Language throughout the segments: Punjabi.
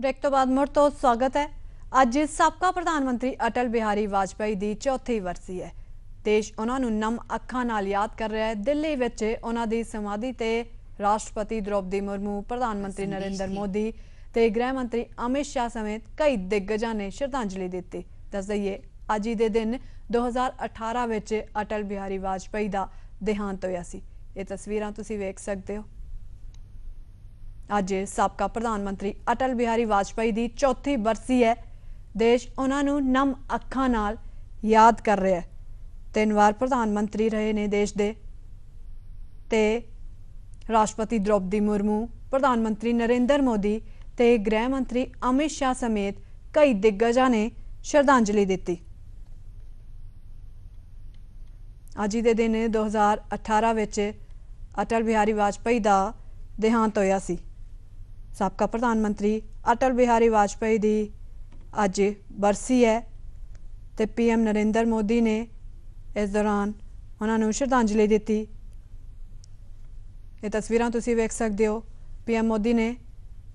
ਬ੍ਰੇਕ ਤੋਂ ਬਾਅਦ ਮੁੜ ਤੋਂ ਸਵਾਗਤ ਹੈ ਅੱਜ ਸਾਬਕਾ ਪ੍ਰਧਾਨ ਮੰਤਰੀ ਅਟਲ ਬਿਹਾਰੀ ਵਾਜਪਾਈ ਦੀ ਚੌਥੀ ਵਰਸੀ ਹੈ ਦੇਸ਼ ਉਹਨਾਂ ਨੂੰ ਨਮ ਅੱਖਾਂ ਨਾਲ ਯਾਦ ਕਰ ਰਿਹਾ ਹੈ ਦਿੱਲੀ ਵਿੱਚ ਉਹਨਾਂ ਦੀ ਸਮਾਧੀ ਤੇ ਰਾਸ਼ਟਰਪਤੀ ਦ੍ਰੋਪਦੀ ਮੁਰਮੂ ਪ੍ਰਧਾਨ ਮੰਤਰੀ ਨਰਿੰਦਰ ਮੋਦੀ ਤੇ ਗ੍ਰਹਿ ਮੰਤਰੀ ਅਮਿਤ ਸ਼ਾਹ ਸਮੇਤ ਕਈ ਦਿੱਗਜਾਂ ਨੇ ਸ਼ਰਧਾਂਜਲੀ ਦਿੱਤੀ ਦੱਸ ਦਈਏ ਅੱਜ ਹੀ ਦੇ ਦਿਨ 2018 ਵਿੱਚ ਅਟਲ ਬਿਹਾਰੀ ਵਾਜਪਾਈ ਦਾ ਦੇਹਾਂਤ ਹੋਇਆ ਸੀ ਇਹ ਤਸਵੀਰਾਂ ਤੁਸੀਂ ਵੇਖ ਸਕਦੇ ਹੋ ਅੱਜ ਸਾਬਕਾ ਪ੍ਰਧਾਨ ਮੰਤਰੀ ਅਟਲ ਬਿਹਾਰੀ ਵਾਜਪਾਈ ਦੀ ਚੌਥੀ ਬਰਸੀ ਹੈ ਦੇਸ਼ ਉਹਨਾਂ ਨੂੰ ਨਮ ਅੱਖਾਂ ਨਾਲ ਯਾਦ ਕਰ ਰਿਹਾ ਹੈ ਤਿੰਨ ਵਾਰ ਪ੍ਰਧਾਨ ਮੰਤਰੀ ਰਹੇ ਨੇ ਦੇਸ਼ ਦੇ ਤੇ ਰਾਸ਼ਟਰਪਤੀ ਦ੍ਰੋਪਦੀ ਮੁਰਮੂ ਪ੍ਰਧਾਨ ਮੰਤਰੀ ਨਰਿੰਦਰ ਮੋਦੀ ਤੇ ਗ੍ਰਹਿ ਮੰਤਰੀ ਅਮਿਤ ਸ਼ਾਹ ਸਮੇਤ ਕਈ ਦਿੱਗਜਾਂ ਨੇ ਸ਼ਰਧਾਂਜਲੀ ਦਿੱਤੀ ਅੱਜ ਦੇ ਦਿਨ 2018 ਵਿੱਚ ਅਟਲ ਬਿਹਾਰੀ ਵਾਜਪਾਈ ਦਾ ਦੇਹਾਂਤ ਹੋਇਆ ਸੀ ਸਾਬਕਾ ਪ੍ਰਧਾਨ ਮੰਤਰੀ ਅਟਲ ਬਿਹਾਰੀ ਵਾਜਪਾਈ ਦੀ ਅੱਜ ਬਰਸੀ ਹੈ ਤੇ ਪੀਐਮ ਨਰਿੰਦਰ ਮੋਦੀ ਨੇ ਇਸ ਦੌਰਾਨ ਉਹਨਾਂ ਨੂੰ ਸ਼ਰਧਾਂਜਲੀ ਦਿੱਤੀ ਇਹ ਤਸਵੀਰਾਂ ਤੁਸੀਂ ਵੇਖ ਸਕਦੇ ਹੋ ਪੀਐਮ ਮੋਦੀ ਨੇ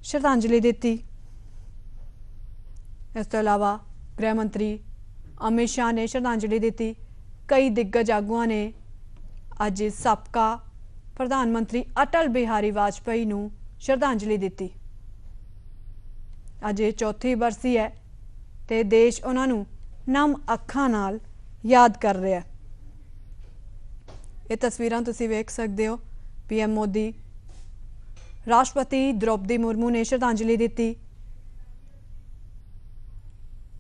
ਸ਼ਰਧਾਂਜਲੀ ਦਿੱਤੀ ਇਸ ਤੋਂ ਇਲਾਵਾ ਗ੍ਰਹਿ ਮੰਤਰੀ ਅਮਿਤ ਸ਼ਾਹ ਨੇ ਸ਼ਰਧਾਂਜਲੀ ਦਿੱਤੀ ਕਈ ਦਿੱਗਜ ਆਗੂਆਂ ਨੇ ਅੱਜ ਸਾਬਕਾ ਪ੍ਰਧਾਨ ਮੰਤਰੀ ਅਟਲ ਬਿਹਾਰੀ ਵਾਜਪਾਈ ਨੂੰ ਸ਼ਰਧਾਂਜਲੀ ਦਿੱਤੀ ਅੱਜ ਇਹ ਚੌਥੀ ਬਰਸੀ ਹੈ ਤੇ ਦੇਸ਼ ਉਹਨਾਂ ਨੂੰ ਨਮ ਅੱਖਾਂ ਨਾਲ ਯਾਦ ਕਰ ਰਿਹਾ ਹੈ ਇਹ ਤਸਵੀਰਾਂ ਤੁਸੀਂ ਵੇਖ ਸਕਦੇ ਹੋ ਪੀਐਮ ਮੋਦੀ ਰਾਸ਼ਟਰਪਤੀ ਦ੍ਰੋਪਦੀ ਮੁਰਮੂ ਨੇ ਸ਼ਰਧਾਂਜਲੀ ਦਿੱਤੀ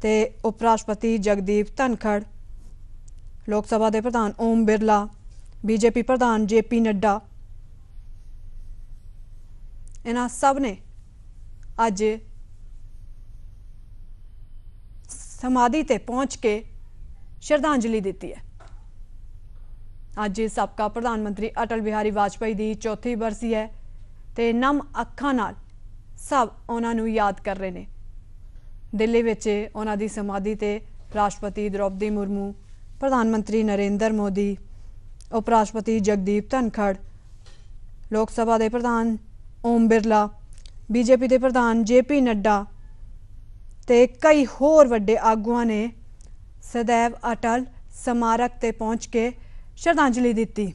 ਤੇ ਉਪ ਰਾਸ਼ਟਰਪਤੀ ਜਗਦੀਪ ਧਨਖੜ ਲੋਕ ਸਭਾ ਦੇ ਪ੍ਰਧਾਨ ਓਮ ਬਿਰਲਾ ਬੀਜੇਪੀ ਪ੍ਰਧਾਨ ਜੇਪੀ ਨੱਡਾ ਇਹਨਾਂ ਸਭ ਨੇ ਅੱਜ ਸਮਾਧੀ ਤੇ ਪਹੁੰਚ ਕੇ ਸ਼ਰਧਾਂਜਲੀ ਦਿੱਤੀ ਹੈ ਅੱਜ ਸਾਬਕਾ ਪ੍ਰਧਾਨ ਮੰਤਰੀ ਅਟਲ ਬਿਹਾਰੀ ਵਾਜਪਾਈ ਦੀ ਚੌਥੀ ਬਰਸੀ ਹੈ ਤੇ ਨਮ ਅੱਖਾਂ ਨਾਲ ਸਭ ਉਹਨਾਂ ਨੂੰ ਯਾਦ ਕਰ ਰਹੇ ਨੇ ਦਿੱਲੀ ਵਿੱਚ ਉਹਨਾਂ ਦੀ ਸਮਾਧੀ ਤੇ ਰਾਸ਼ਟਰਪਤੀ ਦ੍ਰੋਪਦੀ ਮੁਰਮੂ ਪ੍ਰਧਾਨ ਮੰਤਰੀ ਨਰਿੰਦਰ ਮੋਦੀ ਉਪ ਰਾਸ਼ਟਰਪਤੀ ਜਗਦੀਪ ਧਨਖੜ ਲੋਕ ਸਭਾ ਦੇ ਪ੍ਰਧਾਨ ਓਮ ਬਿਰਲਾ ਬੀਜੇਪੀ ਦੇ ਪ੍ਰਧਾਨ ਜੇਪੀ ਨੱਡਾ ਤੇ ਕਈ ਹੋਰ ਵੱਡੇ ਆਗੂਆਂ ਨੇ ਸदैव ਅਟਲ ਸਮਾਰਕ ਤੇ ਪਹੁੰਚ ਕੇ ਸ਼ਰਧਾਂਜਲੀ ਦਿੱਤੀ